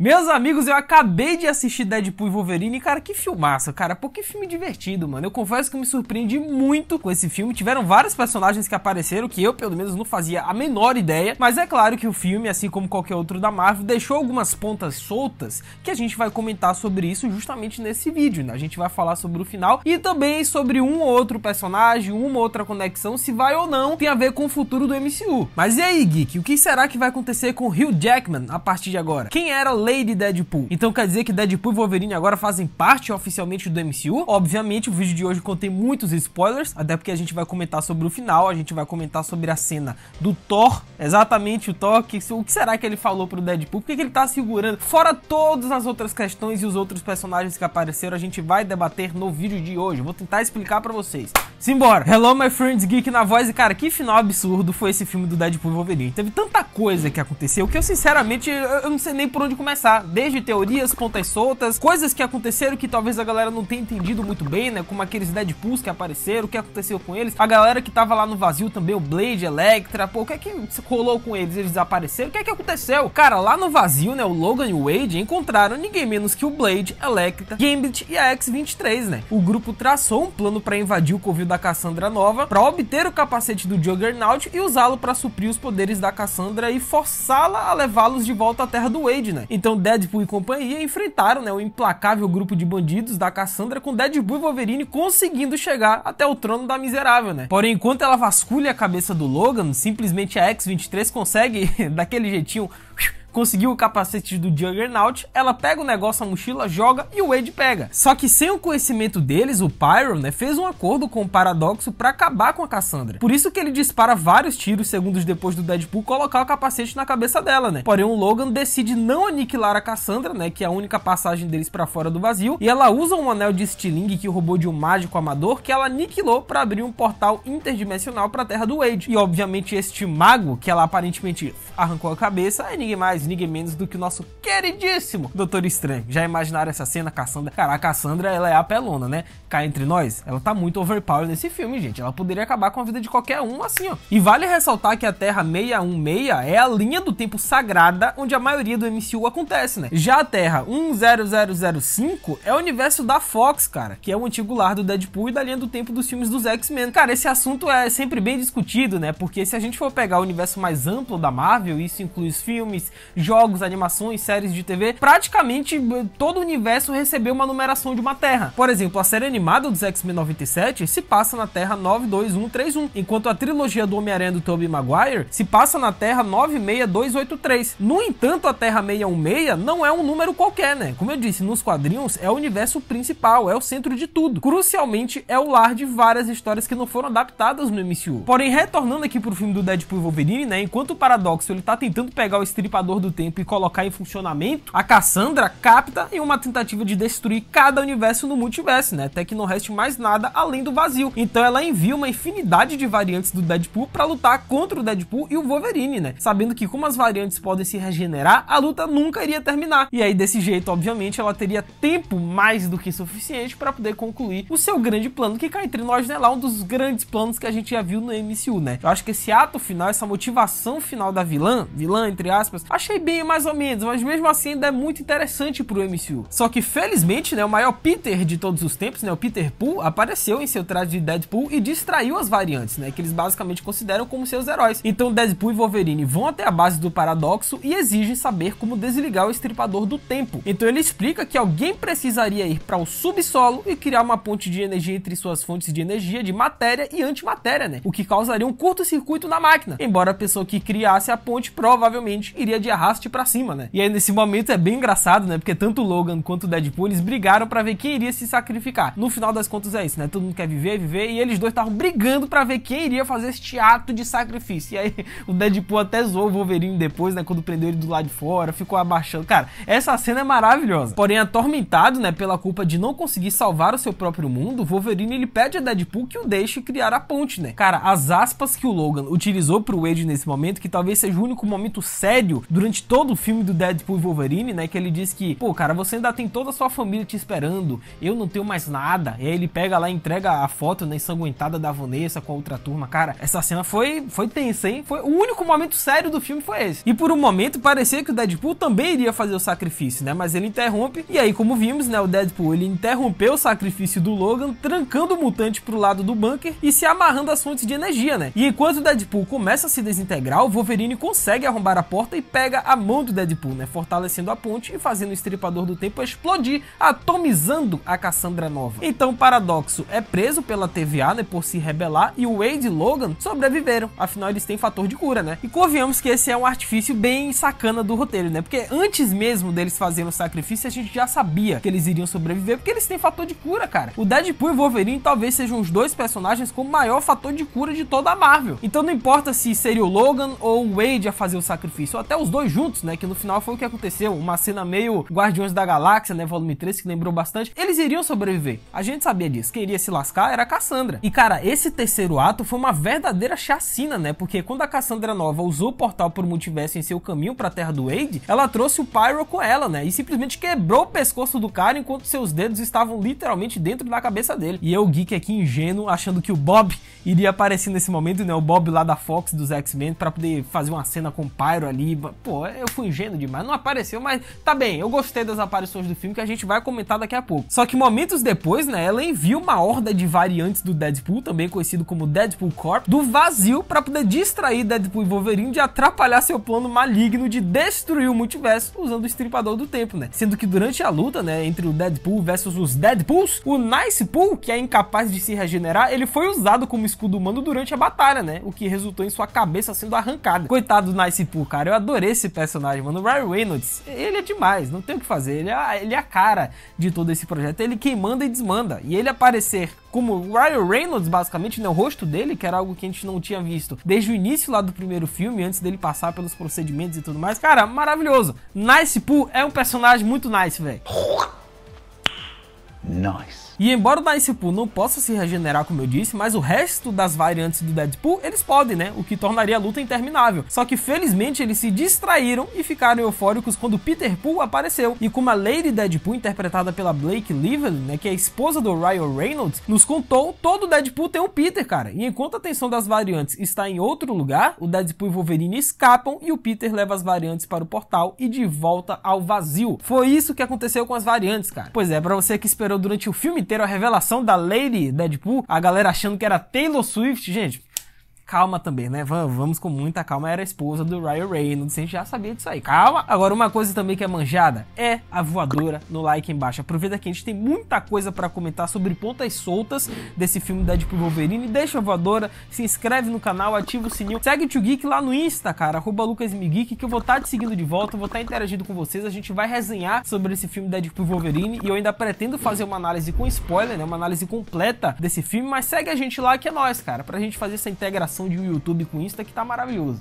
Meus amigos, eu acabei de assistir Deadpool e Wolverine e, cara, que filmaço, cara. Pô, que filme divertido, mano. Eu confesso que eu me surpreendi muito com esse filme. Tiveram vários personagens que apareceram que eu, pelo menos, não fazia a menor ideia. Mas é claro que o filme, assim como qualquer outro da Marvel, deixou algumas pontas soltas que a gente vai comentar sobre isso justamente nesse vídeo, né? A gente vai falar sobre o final e também sobre um ou outro personagem, uma ou outra conexão, se vai ou não, tem a ver com o futuro do MCU. Mas e aí, Geek? O que será que vai acontecer com Hugh Jackman a partir de agora? Quem era de Deadpool. Então quer dizer que Deadpool e Wolverine agora fazem parte oficialmente do MCU? Obviamente, o vídeo de hoje contém muitos spoilers, até porque a gente vai comentar sobre o final, a gente vai comentar sobre a cena do Thor, exatamente o Thor, que, o que será que ele falou pro Deadpool, Porque que, ele tá segurando, fora todas as outras questões e os outros personagens que apareceram, a gente vai debater no vídeo de hoje, vou tentar explicar para vocês. Simbora! Hello, my friends, Geek na voz, e cara, que final absurdo foi esse filme do Deadpool e Wolverine. Teve tanta coisa que aconteceu que eu sinceramente, eu não sei nem por onde começar conversar, desde teorias, pontas soltas, coisas que aconteceram que talvez a galera não tenha entendido muito bem, né? Como aqueles Deadpools que apareceram, o que aconteceu com eles, a galera que tava lá no vazio também, o Blade, Electra, pô, o que é que rolou com eles? Eles desapareceram? O que é que aconteceu? Cara, lá no vazio, né? O Logan e o Wade encontraram ninguém menos que o Blade, Electra, Gambit e a X-23, né? O grupo traçou um plano para invadir o covil da Cassandra Nova para obter o capacete do Juggernaut e usá-lo para suprir os poderes da Cassandra e forçá-la a levá-los de volta à Terra do Wade, né? Então então Deadpool e companhia enfrentaram né, o implacável grupo de bandidos da Cassandra com Deadpool e Wolverine conseguindo chegar até o trono da miserável, né? Porém, enquanto ela vasculha a cabeça do Logan, simplesmente a X-23 consegue, daquele jeitinho conseguiu o capacete do Juggernaut, ela pega o negócio, a mochila, joga e o Wade pega. Só que sem o conhecimento deles, o Pyro, né, fez um acordo com o Paradoxo para acabar com a Cassandra. Por isso que ele dispara vários tiros segundos depois do Deadpool colocar o capacete na cabeça dela, né? Porém, o Logan decide não aniquilar a Cassandra, né, que é a única passagem deles para fora do vazio, e ela usa um anel de Stiling que roubou de um mágico amador que ela aniquilou para abrir um portal interdimensional para a Terra do Wade. E obviamente este mago que ela aparentemente arrancou a cabeça é ninguém mais mais ninguém menos do que o nosso queridíssimo Doutor Estranho. Já imaginaram essa cena, Cassandra? Cara, a Cassandra, ela é a Pelona, né? Cá entre nós, ela tá muito overpower nesse filme, gente. Ela poderia acabar com a vida de qualquer um assim, ó. E vale ressaltar que a Terra 616 é a linha do tempo sagrada onde a maioria do MCU acontece, né? Já a Terra 10005 é o universo da Fox, cara, que é o antigo lar do Deadpool e da linha do tempo dos filmes dos X-Men. Cara, esse assunto é sempre bem discutido, né? Porque se a gente for pegar o universo mais amplo da Marvel, isso inclui os filmes, jogos, animações, séries de TV, praticamente eh, todo o universo recebeu uma numeração de uma Terra. Por exemplo, a série animada dos X-Men 97 se passa na Terra 92131, enquanto a trilogia do Homem-Aranha do Tobey Maguire se passa na Terra 96283. No entanto, a Terra 616 não é um número qualquer, né? Como eu disse, nos quadrinhos é o universo principal, é o centro de tudo. Crucialmente, é o lar de várias histórias que não foram adaptadas no MCU. Porém, retornando aqui pro filme do Deadpool e Wolverine, né? Enquanto o Paradoxo ele tá tentando pegar o estripador do tempo e colocar em funcionamento, a Cassandra capta em uma tentativa de destruir cada universo no multiverso, né? Até que não reste mais nada além do vazio. Então ela envia uma infinidade de variantes do Deadpool para lutar contra o Deadpool e o Wolverine, né? Sabendo que como as variantes podem se regenerar, a luta nunca iria terminar. E aí desse jeito, obviamente, ela teria tempo mais do que suficiente para poder concluir o seu grande plano que cai entre nós, né, lá um dos grandes planos que a gente já viu no MCU, né? Eu acho que esse ato final, essa motivação final da vilã, vilã entre aspas, acho achei bem mais ou menos, mas mesmo assim ainda é muito interessante pro MCU. Só que felizmente, né, o maior Peter de todos os tempos, né, o Peter Poole, apareceu em seu traje de Deadpool e distraiu as variantes, né, que eles basicamente consideram como seus heróis. Então Deadpool e Wolverine vão até a base do paradoxo e exigem saber como desligar o estripador do tempo. Então ele explica que alguém precisaria ir para o subsolo e criar uma ponte de energia entre suas fontes de energia de matéria e antimatéria, né, o que causaria um curto-circuito na máquina. Embora a pessoa que criasse a ponte provavelmente iria de arraste para cima, né? E aí nesse momento é bem engraçado, né? Porque tanto o Logan quanto o Deadpool eles brigaram para ver quem iria se sacrificar. No final das contas é isso, né? Todo mundo quer viver, viver e eles dois estavam brigando para ver quem iria fazer este ato de sacrifício. E aí o Deadpool até zoou o Wolverine depois, né? Quando prendeu ele do lado de fora, ficou abaixando. Cara, essa cena é maravilhosa. Porém, atormentado, né? Pela culpa de não conseguir salvar o seu próprio mundo, Wolverine ele pede a Deadpool que o deixe criar a ponte, né? Cara, as aspas que o Logan utilizou pro Wade nesse momento, que talvez seja o único momento sério durante durante todo o filme do Deadpool e Wolverine, né? Que ele diz que, pô, cara, você ainda tem toda a sua família te esperando, eu não tenho mais nada. E aí ele pega lá e entrega a foto né, ensanguentada da Vanessa com a outra turma. Cara, essa cena foi, foi tensa, hein? Foi, o único momento sério do filme foi esse. E por um momento parecia que o Deadpool também iria fazer o sacrifício, né? Mas ele interrompe. E aí, como vimos, né? O Deadpool ele interrompeu o sacrifício do Logan, trancando o mutante pro lado do bunker e se amarrando as fontes de energia, né? E enquanto o Deadpool começa a se desintegrar, o Wolverine consegue arrombar a porta e pega a mão do Deadpool, né? Fortalecendo a ponte e fazendo o Estripador do Tempo explodir, atomizando a Cassandra Nova. Então Paradoxo é preso pela TVA, né? Por se rebelar e o Wade e Logan sobreviveram, afinal eles têm fator de cura, né? E convenhamos que esse é um artifício bem sacana do roteiro, né? Porque antes mesmo deles fazerem o sacrifício, a gente já sabia que eles iriam sobreviver, porque eles têm fator de cura, cara. O Deadpool e o Wolverine talvez sejam os dois personagens com o maior fator de cura de toda a Marvel. Então não importa se seria o Logan ou o Wade a fazer o sacrifício, ou até os dois juntos, né? Que no final foi o que aconteceu. Uma cena meio Guardiões da Galáxia, né? Volume 3, que lembrou bastante. Eles iriam sobreviver. A gente sabia disso. Quem iria se lascar era a Cassandra. E, cara, esse terceiro ato foi uma verdadeira chacina, né? Porque quando a Cassandra Nova usou o portal por multiverso em seu caminho pra Terra do Wade, ela trouxe o Pyro com ela, né? E simplesmente quebrou o pescoço do cara enquanto seus dedos estavam literalmente dentro da cabeça dele. E eu, geek aqui ingênuo, achando que o Bob iria aparecer nesse momento, né? O Bob lá da Fox dos X-Men para poder fazer uma cena com o Pyro ali. Pô, eu fui ingênuo demais, não apareceu, mas tá bem, eu gostei das aparições do filme que a gente vai comentar daqui a pouco. Só que momentos depois, né, ela envia uma horda de variantes do Deadpool, também conhecido como Deadpool Corp, do vazio para poder distrair Deadpool e Wolverine de atrapalhar seu plano maligno de destruir o multiverso usando o estripador do tempo, né? Sendo que durante a luta, né, entre o Deadpool versus os Deadpools, o Nice Pool, que é incapaz de se regenerar, ele foi usado como escudo humano durante a batalha, né? O que resultou em sua cabeça sendo arrancada. Coitado do Nice Pool, cara, eu adorei esse personagem, mano. O Ryan Reynolds, ele é demais, não tem o que fazer. Ele é, ele é a cara de todo esse projeto. Ele quem manda e desmanda. E ele aparecer como o Ryan Reynolds, basicamente, né, o rosto dele, que era algo que a gente não tinha visto desde o início lá do primeiro filme, antes dele passar pelos procedimentos e tudo mais. Cara, maravilhoso. Nice Pooh é um personagem muito nice, velho. Nós. E embora o Deadpool não possa se regenerar, como eu disse, mas o resto das variantes do Deadpool, eles podem, né? O que tornaria a luta interminável. Só que felizmente eles se distraíram e ficaram eufóricos quando Peter Pool apareceu. E como a Lady Deadpool, interpretada pela Blake Lively, né? Que é a esposa do Ryan Reynolds, nos contou, todo Deadpool tem um Peter, cara. E enquanto a atenção das variantes está em outro lugar, o Deadpool e Wolverine escapam e o Peter leva as variantes para o portal e de volta ao vazio. Foi isso que aconteceu com as variantes, cara. Pois é, para você que esperou durante o filme inteiro a revelação da Lady Deadpool, a galera achando que era Taylor Swift, gente calma também, né? Vamos com muita calma. Era a esposa do Ryan Reynolds, a gente já sabia disso aí. Calma! Agora, uma coisa também que é manjada é a voadora no like embaixo. Aproveita que a gente tem muita coisa para comentar sobre pontas soltas desse filme Deadpool Wolverine. Deixa a voadora, se inscreve no canal, ativa o sininho. Segue o Tio Geek lá no Insta, cara, arroba lucasmiguick, que eu vou estar tá te seguindo de volta, vou estar tá interagindo com vocês. A gente vai resenhar sobre esse filme Deadpool Wolverine e eu ainda pretendo fazer uma análise com spoiler, né? Uma análise completa desse filme, mas segue a gente lá que é nós, cara, pra gente fazer essa integração combinação de YouTube com Insta que tá maravilhoso.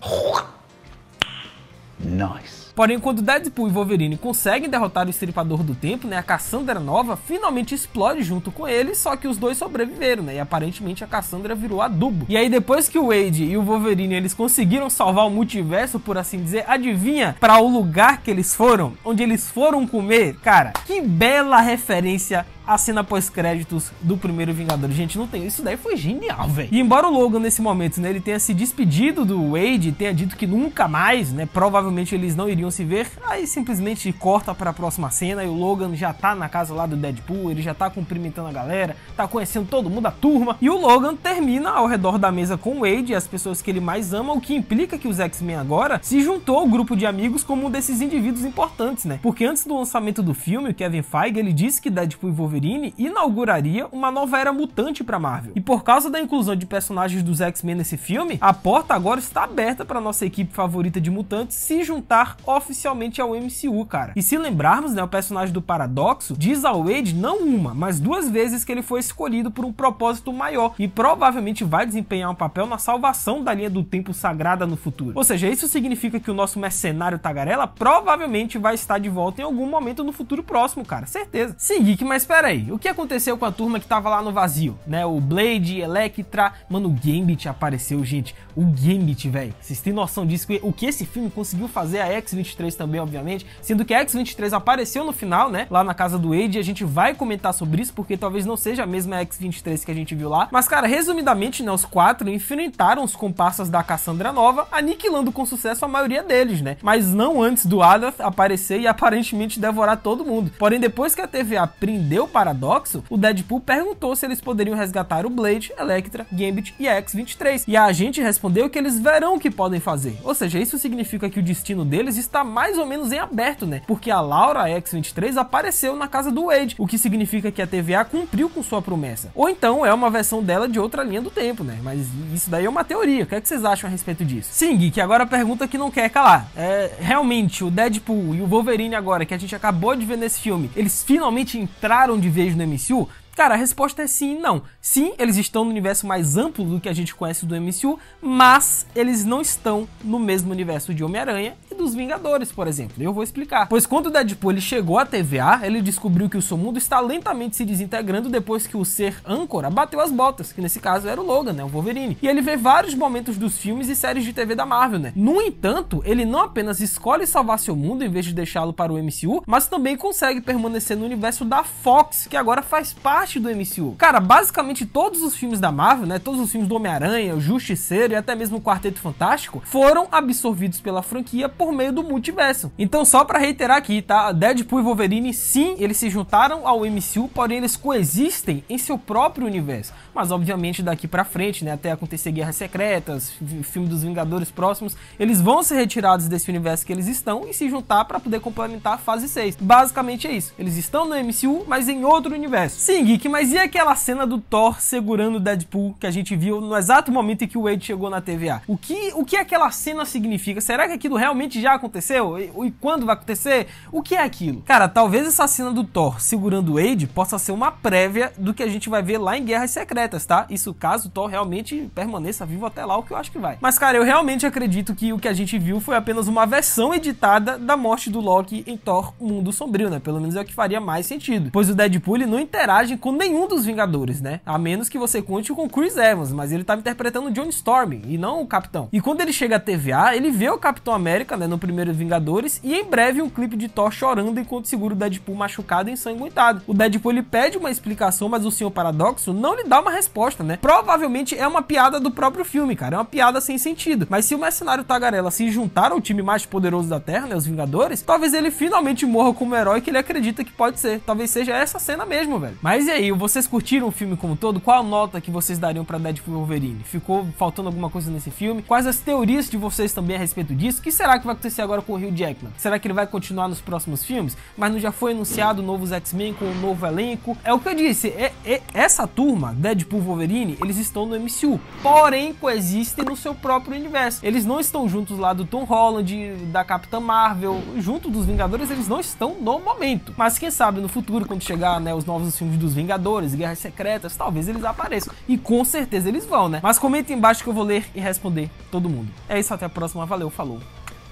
Nice. Porém, quando Deadpool e Wolverine conseguem derrotar o Estripador do Tempo, né, a Cassandra Nova finalmente explode junto com ele, só que os dois sobreviveram, né, e aparentemente a Cassandra virou adubo. E aí depois que o Wade e o Wolverine eles conseguiram salvar o multiverso, por assim dizer, adivinha para o lugar que eles foram, onde eles foram comer, cara, que bela referência a cena pós-créditos do primeiro Vingador. Gente, não tem. Isso daí foi genial, velho. E embora o Logan, nesse momento, né, ele tenha se despedido do Wade, tenha dito que nunca mais, né? Provavelmente eles não iriam se ver. Aí simplesmente corta para a próxima cena e o Logan já tá na casa lá do Deadpool, ele já tá cumprimentando a galera, tá conhecendo todo mundo, a turma. E o Logan termina ao redor da mesa com o Wade e as pessoas que ele mais ama, o que implica que os X-Men agora se juntou ao grupo de amigos como um desses indivíduos importantes, né? Porque antes do lançamento do filme, o Kevin Feige ele disse que Deadpool e Wolverine inauguraria uma nova era mutante para Marvel. E por causa da inclusão de personagens dos X-Men nesse filme, a porta agora está aberta para nossa equipe favorita de mutantes se juntar ao oficialmente ao MCU, cara. E se lembrarmos, né, o personagem do Paradoxo diz ao Wade não uma, mas duas vezes que ele foi escolhido por um propósito maior e provavelmente vai desempenhar um papel na salvação da linha do tempo sagrada no futuro. Ou seja, isso significa que o nosso mercenário Tagarela provavelmente vai estar de volta em algum momento no futuro próximo, cara, certeza. Sim, Geek, mas espera aí, o que aconteceu com a turma que tava lá no vazio, né? O Blade, Electra, mano, o Gambit apareceu, gente. O Gambit, velho. Vocês têm noção disso? O que esse filme conseguiu fazer a X também, obviamente. Sendo que a X23 apareceu no final, né? Lá na casa do Wade. E a gente vai comentar sobre isso, porque talvez não seja a mesma X23 que a gente viu lá. Mas, cara, resumidamente, né? Os quatro enfrentaram os comparsas da Cassandra Nova, aniquilando com sucesso a maioria deles, né? Mas não antes do Adath aparecer e aparentemente devorar todo mundo. Porém, depois que a TVA prendeu o paradoxo, o Deadpool perguntou se eles poderiam resgatar o Blade, Electra, Gambit e a X-23. E a gente respondeu que eles verão o que podem fazer. Ou seja, isso significa que o destino deles está mais ou menos em aberto, né? Porque a Laura X23 apareceu na casa do Wade, o que significa que a TVA cumpriu com sua promessa. Ou então é uma versão dela de outra linha do tempo, né? Mas isso daí é uma teoria. O que, é que vocês acham a respeito disso? Sim, que agora a pergunta que não quer calar. É realmente o Deadpool e o Wolverine agora que a gente acabou de ver nesse filme, eles finalmente entraram de vez no MCU? Cara, a resposta é sim e não. Sim, eles estão no universo mais amplo do que a gente conhece do MCU, mas eles não estão no mesmo universo de Homem-Aranha e dos Vingadores, por exemplo. Eu vou explicar. Pois quando o Deadpool ele chegou à TVA, ele descobriu que o seu mundo está lentamente se desintegrando depois que o ser âncora bateu as botas, que nesse caso era o Logan, né, o Wolverine. E ele vê vários momentos dos filmes e séries de TV da Marvel, né? No entanto, ele não apenas escolhe salvar seu mundo em vez de deixá-lo para o MCU, mas também consegue permanecer no universo da Fox, que agora faz parte parte do MCU. Cara, basicamente todos os filmes da Marvel, né, todos os filmes do Homem-Aranha, o Justiceiro e até mesmo o Quarteto Fantástico, foram absorvidos pela franquia por meio do multiverso. Então só para reiterar aqui, tá, Deadpool e Wolverine, sim, eles se juntaram ao MCU, porém eles coexistem em seu próprio universo. Mas obviamente daqui para frente, né, até acontecer Guerras Secretas, filme dos Vingadores próximos, eles vão ser retirados desse universo que eles estão e se juntar para poder complementar a fase 6. Basicamente é isso. Eles estão no MCU, mas em outro universo. Sim, Nick, mas e aquela cena do Thor segurando o Deadpool que a gente viu no exato momento em que o Wade chegou na TVA? O que, o que aquela cena significa? Será que aquilo realmente já aconteceu? E, e quando vai acontecer? O que é aquilo? Cara, talvez essa cena do Thor segurando o Wade possa ser uma prévia do que a gente vai ver lá em Guerras Secretas, tá? Isso caso o Thor realmente permaneça vivo até lá, o que eu acho que vai. Mas, cara, eu realmente acredito que o que a gente viu foi apenas uma versão editada da morte do Loki em Thor Mundo Sombrio, né? Pelo menos é o que faria mais sentido. Pois o Deadpool não interage com com nenhum dos Vingadores, né? A menos que você conte com Chris Evans, mas ele tava interpretando o John Storm e não o Capitão. E quando ele chega à TVA, ele vê o Capitão América, né, no primeiro Vingadores e em breve um clipe de Thor chorando enquanto segura o Deadpool machucado e ensanguentado. O Deadpool ele pede uma explicação, mas o Senhor Paradoxo não lhe dá uma resposta, né? Provavelmente é uma piada do próprio filme, cara, é uma piada sem sentido. Mas se o mercenário Tagarela se juntar ao time mais poderoso da Terra, né, os Vingadores, talvez ele finalmente morra como herói que ele acredita que pode ser. Talvez seja essa cena mesmo, velho. Mas e aí, vocês curtiram o filme como todo? Qual nota que vocês dariam para Deadpool Wolverine? Ficou faltando alguma coisa nesse filme? Quais as teorias de vocês também a respeito disso? O que será que vai acontecer agora com o Hugh Jackman? Será que ele vai continuar nos próximos filmes? Mas não já foi anunciado novos X-Men com um novo elenco? É o que eu disse, é, é, essa turma, Deadpool Wolverine, eles estão no MCU, porém coexistem no seu próprio universo. Eles não estão juntos lá do Tom Holland, da Capitã Marvel, junto dos Vingadores, eles não estão no momento. Mas quem sabe no futuro, quando chegar né, os novos filmes dos Vingadores, Guerras Secretas, talvez eles apareçam. E com certeza eles vão, né? Mas comenta embaixo que eu vou ler e responder todo mundo. É isso, até a próxima. Valeu, falou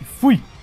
e fui!